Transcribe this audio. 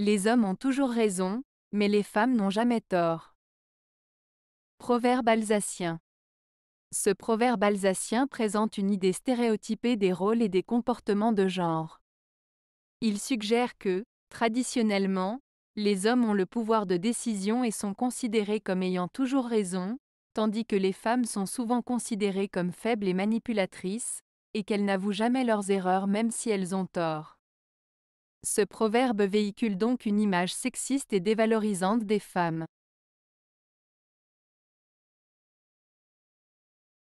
Les hommes ont toujours raison, mais les femmes n'ont jamais tort. Proverbe alsacien. Ce proverbe alsacien présente une idée stéréotypée des rôles et des comportements de genre. Il suggère que, traditionnellement, les hommes ont le pouvoir de décision et sont considérés comme ayant toujours raison, tandis que les femmes sont souvent considérées comme faibles et manipulatrices, et qu'elles n'avouent jamais leurs erreurs même si elles ont tort. Ce proverbe véhicule donc une image sexiste et dévalorisante des femmes.